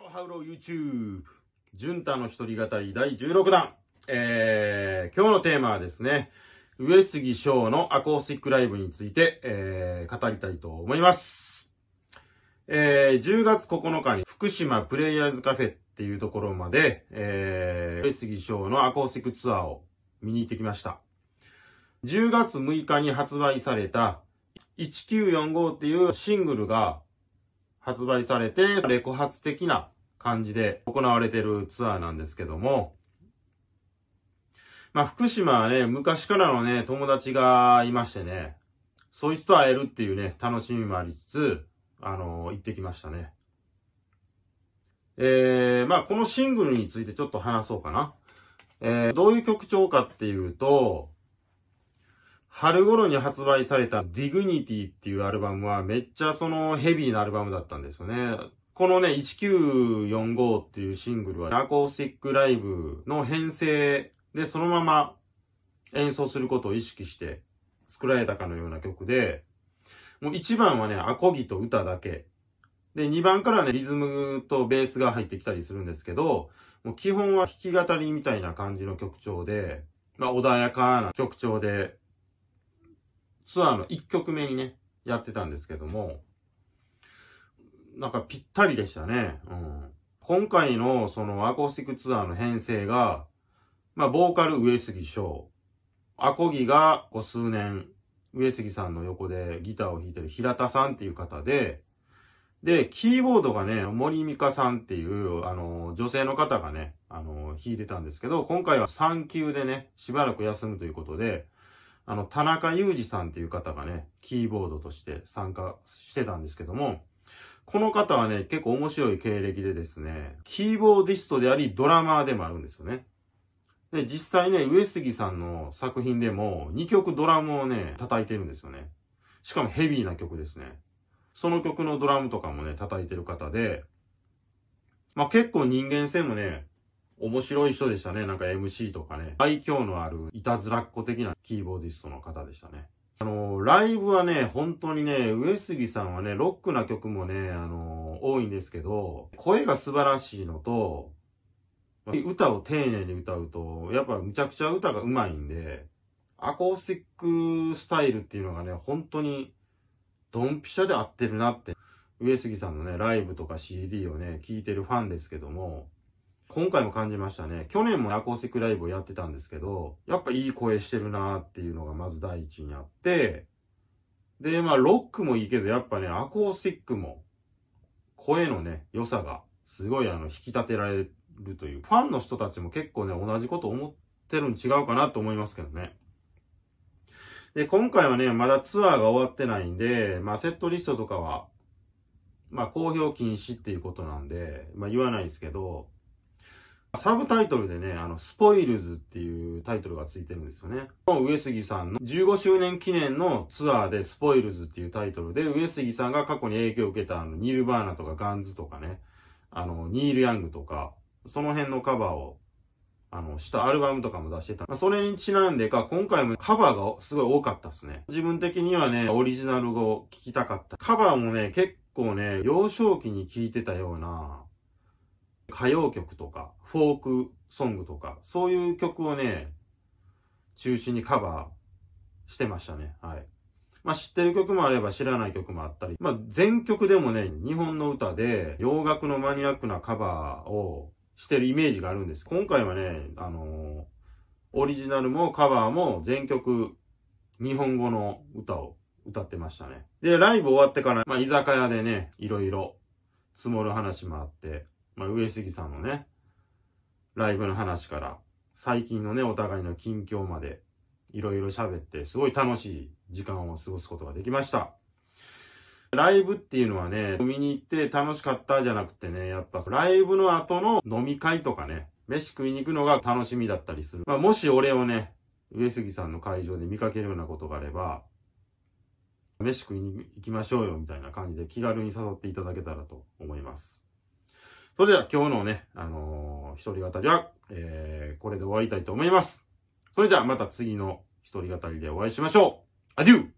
ロハウロ YouTube。ジュンタの一人語り第16弾。えー、今日のテーマはですね、上杉翔のアコースティックライブについて、えー、語りたいと思います。えー、10月9日に福島プレイヤーズカフェっていうところまで、えー、上杉翔のアコースティックツアーを見に行ってきました。10月6日に発売された1945っていうシングルが発売されて、レコ発的な感じで行われてるツアーなんですけども、まあ、福島はね、昔からのね、友達がいましてね、そいつと会えるっていうね、楽しみもありつつ、あのー、行ってきましたね。えー、まあ、このシングルについてちょっと話そうかな。えー、どういう曲調かっていうと、春頃に発売された Dignity っていうアルバムはめっちゃそのヘビーなアルバムだったんですよね。このね、1945っていうシングルはアコースティックライブの編成でそのまま演奏することを意識して作られたかのような曲で、もう1番はね、アコギと歌だけ。で、2番からね、リズムとベースが入ってきたりするんですけど、もう基本は弾き語りみたいな感じの曲調で、まあ穏やかな曲調でツアーの1曲目にね、やってたんですけども、なんかぴったりでしたね。うん。今回のそのアコースティックツアーの編成が、まあ、ボーカル上杉翔、アコギがこう数年、上杉さんの横でギターを弾いてる平田さんっていう方で、で、キーボードがね、森美香さんっていう、あの、女性の方がね、あの、弾いてたんですけど、今回は3級でね、しばらく休むということで、あの、田中裕二さんっていう方がね、キーボードとして参加してたんですけども、この方はね、結構面白い経歴でですね、キーボーディストであり、ドラマーでもあるんですよね。で、実際ね、上杉さんの作品でも、2曲ドラムをね、叩いてるんですよね。しかもヘビーな曲ですね。その曲のドラムとかもね、叩いてる方で、まあ、結構人間性もね、面白い人でしたね。なんか MC とかね。愛嬌のあるいたずらっ子的なキーボーディストの方でしたね。あのー、ライブはね、本当にね、上杉さんはね、ロックな曲もね、あのー、多いんですけど、声が素晴らしいのと、歌を丁寧に歌うと、やっぱむちゃくちゃ歌が上手いんで、アコースティックスタイルっていうのがね、本当に、ドンピシャで合ってるなって、上杉さんのね、ライブとか CD をね、聴いてるファンですけども、今回も感じましたね。去年もアコースティックライブをやってたんですけど、やっぱいい声してるなーっていうのがまず第一にあって、で、まあ、ロックもいいけど、やっぱね、アコースティックも、声のね、良さが、すごいあの、引き立てられるという、ファンの人たちも結構ね、同じこと思ってるん違うかなと思いますけどね。で、今回はね、まだツアーが終わってないんで、まあ、セットリストとかは、まあ、公表禁止っていうことなんで、まあ、言わないですけど、サブタイトルでね、あの、スポイルズっていうタイトルがついてるんですよね。上杉さんの15周年記念のツアーでスポイルズっていうタイトルで、上杉さんが過去に影響を受けたあの、ニルバーナとかガンズとかね、あの、ニール・ヤングとか、その辺のカバーを、あの、したアルバムとかも出してた。まあ、それにちなんでか、今回もカバーがすごい多かったですね。自分的にはね、オリジナルを聴きたかった。カバーもね、結構ね、幼少期に聴いてたような、歌謡曲とか、フォークソングとか、そういう曲をね、中心にカバーしてましたね。はい。まあ、知ってる曲もあれば知らない曲もあったり、まあ、全曲でもね、日本の歌で洋楽のマニアックなカバーをしてるイメージがあるんです。今回はね、あのー、オリジナルもカバーも全曲日本語の歌を歌ってましたね。で、ライブ終わってから、まあ、居酒屋でね、いろいろ積もる話もあって、まあ、上杉さんのね、ライブの話から、最近のね、お互いの近況まで、いろいろ喋って、すごい楽しい時間を過ごすことができました。ライブっていうのはね、見に行って楽しかったじゃなくてね、やっぱライブの後の飲み会とかね、飯食いに行くのが楽しみだったりする。まあ、もし俺をね、上杉さんの会場で見かけるようなことがあれば、飯食いに行きましょうよみたいな感じで気軽に誘っていただけたらと思います。それでは今日のね、あのー、一人語りは、えー、これで終わりたいと思います。それじゃあまた次の一人語りでお会いしましょう。アデュー